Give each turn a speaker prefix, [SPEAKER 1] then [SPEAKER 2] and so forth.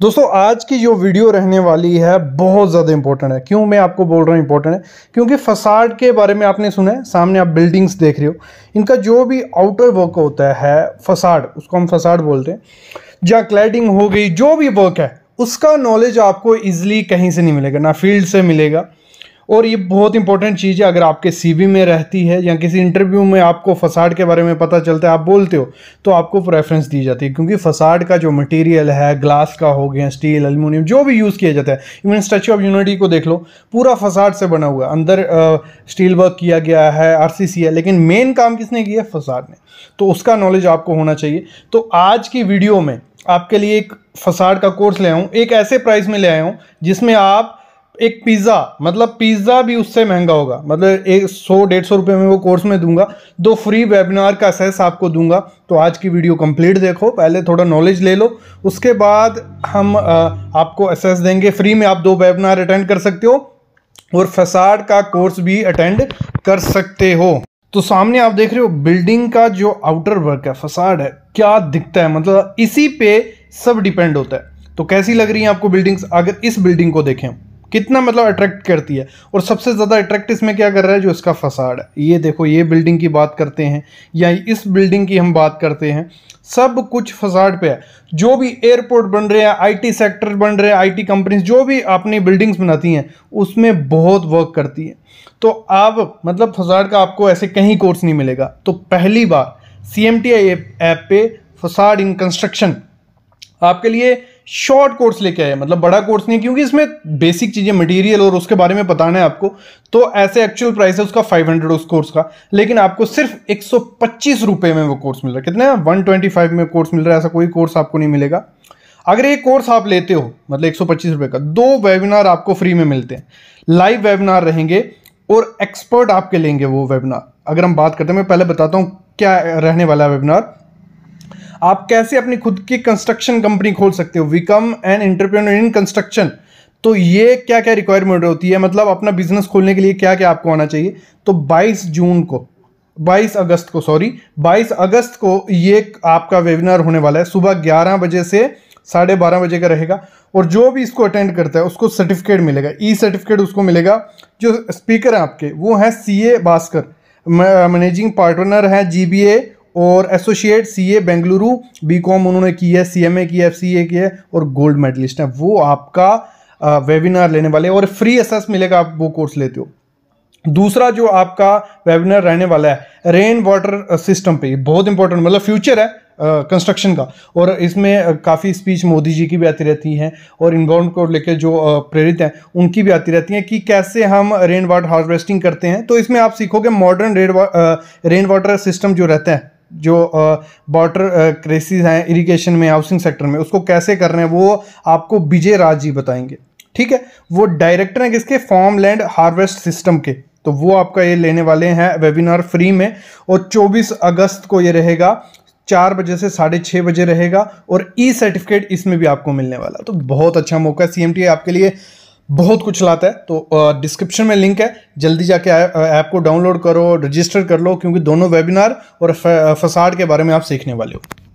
[SPEAKER 1] दोस्तों आज की जो वीडियो रहने वाली है बहुत ज़्यादा इंपॉर्टेंट है क्यों मैं आपको बोल रहा हूँ इंपॉर्टेंट है क्योंकि फसाड के बारे में आपने सुना है सामने आप बिल्डिंग्स देख रहे हो इनका जो भी आउटर वर्क होता है फसाड उसको हम फसाड बोलते हैं जहाँ क्लैडिंग हो गई जो भी वर्क है उसका नॉलेज आपको ईजिली कहीं से नहीं मिलेगा ना फील्ड से मिलेगा और ये बहुत इंपॉर्टेंट चीज़ है अगर आपके सीवी में रहती है या किसी इंटरव्यू में आपको फसाड के बारे में पता चलता है आप बोलते हो तो आपको प्रेफरेंस दी जाती है क्योंकि फसाड का जो मटेरियल है ग्लास का हो गया स्टील एलमिनियम जो भी यूज़ किया जाता है इवन स्टैचू ऑफ यूनिटी को देख लो पूरा फसाड से बना हुआ है अंदर स्टील वर्क किया गया है आर है लेकिन मेन काम किसने किया है फसाड ने तो उसका नॉलेज आपको होना चाहिए तो आज की वीडियो में आपके लिए एक फसाड का कोर्स ले आऊँ एक ऐसे प्राइस में ले आया हूँ जिसमें आप एक पिज़्ज़ा मतलब पिज़्ज़ा भी उससे महंगा होगा मतलब एक सौ डेढ़ सौ रुपये में वो कोर्स में दूंगा दो फ्री वेबिनार का सेस आपको दूंगा तो आज की वीडियो कंप्लीट देखो पहले थोड़ा नॉलेज ले लो उसके बाद हम आपको एसेस देंगे फ्री में आप दो वेबिनार अटेंड कर सकते हो और फसाड का कोर्स भी अटेंड कर सकते हो तो सामने आप देख रहे हो बिल्डिंग का जो आउटर वर्क है फसाड है क्या दिखता है मतलब इसी पे सब डिपेंड होता है तो कैसी लग रही है आपको बिल्डिंग्स अगर इस बिल्डिंग को देखें कितना मतलब अट्रैक्ट करती है और सबसे ज़्यादा अट्रैक्ट इसमें क्या कर रहा है जो इसका फसाड है ये देखो ये बिल्डिंग की बात करते हैं या इस बिल्डिंग की हम बात करते हैं सब कुछ फसाड पे है जो भी एयरपोर्ट बन रहे हैं आईटी सेक्टर बन रहे हैं आईटी कंपनीज जो भी अपनी बिल्डिंग्स बनाती हैं उसमें बहुत वर्क करती है तो आप मतलब फसाड का आपको ऐसे कहीं कोर्स नहीं मिलेगा तो पहली बार C M T I app पे फसाड इन कंस्ट्रक्शन आपके लिए शॉर्ट कोर्स लेके आए मतलब बड़ा कोर्स नहीं क्योंकि इसमें बेसिक चीज़ें मटेरियल और उसके बारे में बताना है आपको तो ऐसे एक्चुअल प्राइस है उसका 500 उस कोर्स का लेकिन आपको सिर्फ एक सौ में वो कोर्स मिल रहा है कितना वन ट्वेंटी में कोर्स मिल रहा है ऐसा कोई कोर्स आपको नहीं मिलेगा अगर ये कोर्स आप लेते हो मतलब एक सौ का दो वेबिनार आपको फ्री में मिलते हैं लाइव वेबिनार रहेंगे और एक्सपर्ट आपके लेंगे वो वेबिनार अगर हम बात करते हैं मैं पहले बताता हूँ क्या रहने वाला है वेबिनार आप कैसे अपनी खुद की कंस्ट्रक्शन कंपनी खोल सकते हो become an entrepreneur in construction तो ये क्या क्या रिक्वायरमेंट होती है मतलब अपना बिजनेस खोलने के लिए क्या क्या आपको आना चाहिए तो 22 जून को 22 अगस्त को सॉरी 22 अगस्त को ये आपका वेबिनार होने वाला है सुबह 11 बजे से साढ़े बारह बजे का रहेगा और जो भी इसको अटेंड करता है उसको सर्टिफिकेट मिलेगा ई सर्टिफिकेट उसको मिलेगा जो स्पीकर हैं आपके वो हैं C A Bhaskar managing partner हैं जी बी ए और एसोसिएट सीए बेंगलुरु बीकॉम उन्होंने की है सीएमए की है ए की है और गोल्ड मेडलिस्ट है वो आपका वेबिनार लेने वाले और फ्री एसेस मिलेगा आप वो कोर्स लेते हो दूसरा जो आपका वेबिनार रहने वाला है रेन वाटर सिस्टम पे बहुत इंपॉर्टेंट मतलब फ्यूचर है कंस्ट्रक्शन uh, का और इसमें काफ़ी स्पीच मोदी जी की भी आती रहती हैं और इन्वायरमेंट को लेकर जो प्रेरित हैं उनकी भी आती रहती हैं कि कैसे हम रेन वाटर हार्वेस्टिंग करते हैं तो इसमें आप सीखोगे मॉडर्न रेन वाटर सिस्टम जो रहता है जो वाटर क्रेसिस हैं इरिगेशन में हाउसिंग सेक्टर में उसको कैसे कर रहे हैं वो आपको विजय राज जी बताएंगे ठीक है वो डायरेक्टर हैं किसके फॉर्म लैंड हार्वेस्ट सिस्टम के तो वो आपका ये लेने वाले हैं वेबिनार फ्री में और 24 अगस्त को ये रहेगा चार बजे से साढ़े छः बजे रहेगा और ई सर्टिफिकेट इसमें भी आपको मिलने वाला तो बहुत अच्छा मौका है सी आपके लिए बहुत कुछ लाता है तो डिस्क्रिप्शन में लिंक है जल्दी जाके ऐप को डाउनलोड करो रजिस्टर कर लो क्योंकि दोनों वेबिनार और फसाड के बारे में आप सीखने वाले हो